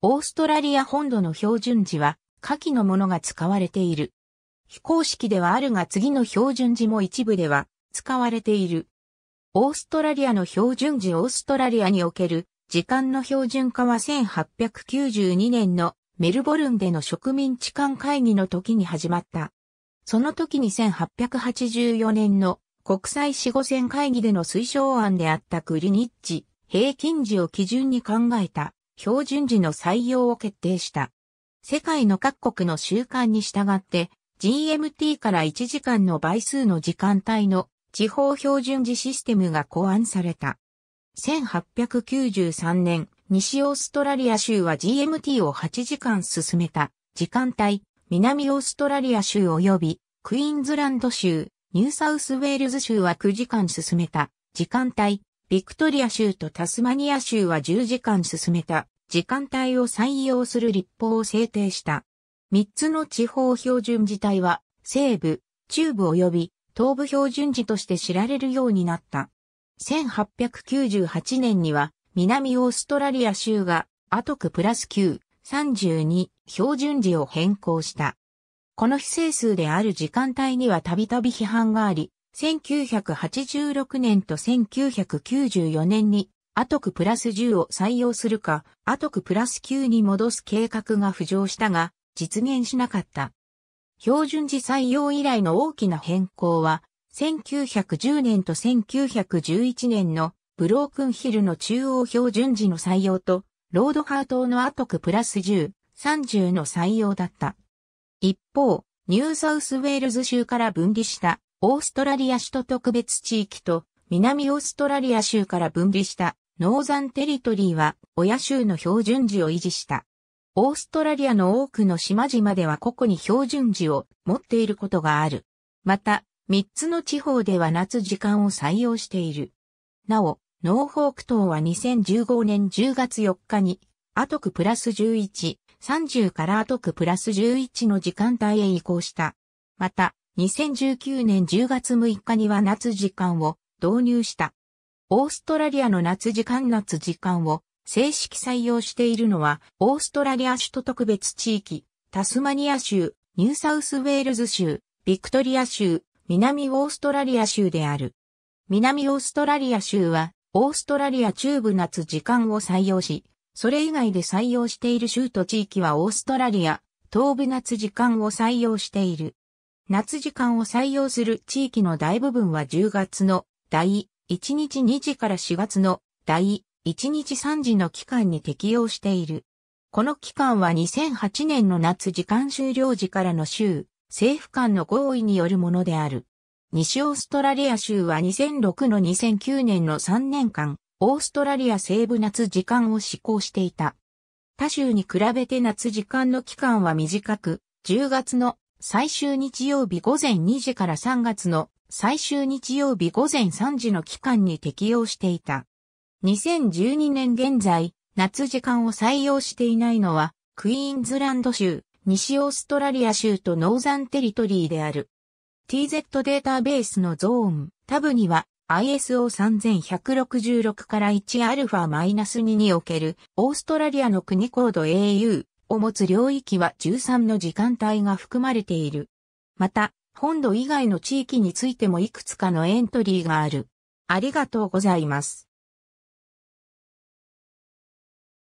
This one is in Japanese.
オーストラリア本土の標準時は下記のものが使われている。非公式ではあるが次の標準時も一部では使われている。オーストラリアの標準時オーストラリアにおける時間の標準化は1892年のメルボルンでの植民地間会議の時に始まった。その時に1884年の国際死後戦会議での推奨案であったクリニッチ平均時を基準に考えた標準時の採用を決定した。世界の各国の習慣に従って、GMT から1時間の倍数の時間帯の地方標準時システムが考案された。1893年、西オーストラリア州は GMT を8時間進めた時間帯、南オーストラリア州及びクイーンズランド州、ニューサウスウェールズ州は9時間進めた時間帯、ビクトリア州とタスマニア州は10時間進めた時間帯を採用する立法を制定した。三つの地方標準自体は、西部、中部及び東部標準時として知られるようになった。1898年には、南オーストラリア州が、アトクプラス9、32標準時を変更した。この非整数である時間帯にはたびたび批判があり、1986年と1994年にアトクプラス10を採用するか、アトクプラス9に戻す計画が浮上したが、実現しなかった。標準時採用以来の大きな変更は、1910年と1911年のブロークンヒルの中央標準時の採用と、ロードハートのアトクプラス10、30の採用だった。一方、ニューサウスウェールズ州から分離したオーストラリア首都特別地域と南オーストラリア州から分離したノーザンテリトリーは親州の標準時を維持した。オーストラリアの多くの島々では個々に標準時を持っていることがある。また、3つの地方では夏時間を採用している。なお、ノーホーク島は2015年10月4日に、アトクプラス11、30からアトクプラス11の時間帯へ移行した。また、2019年10月6日には夏時間を導入した。オーストラリアの夏時間夏時間を正式採用しているのは、オーストラリア首都特別地域、タスマニア州、ニューサウスウェールズ州、ビクトリア州、南オーストラリア州である。南オーストラリア州は、オーストラリア中部夏時間を採用し、それ以外で採用している州と地域はオーストラリア、東部夏時間を採用している。夏時間を採用する地域の大部分は10月の第1日2時から4月の第1日3時の期間に適用している。この期間は2008年の夏時間終了時からの州、政府間の合意によるものである。西オーストラリア州は2006の2009年の3年間、オーストラリア西部夏時間を施行していた。他州に比べて夏時間の期間は短く、10月の最終日曜日午前2時から3月の最終日曜日午前3時の期間に適用していた。2012年現在、夏時間を採用していないのは、クイーンズランド州、西オーストラリア州とノーザンテリトリーである。TZ データベースのゾーン、タブには ISO3166 から1 α-2 におけるオーストラリアの国コード AU を持つ領域は13の時間帯が含まれている。また、本土以外の地域についてもいくつかのエントリーがある。ありがとうございます。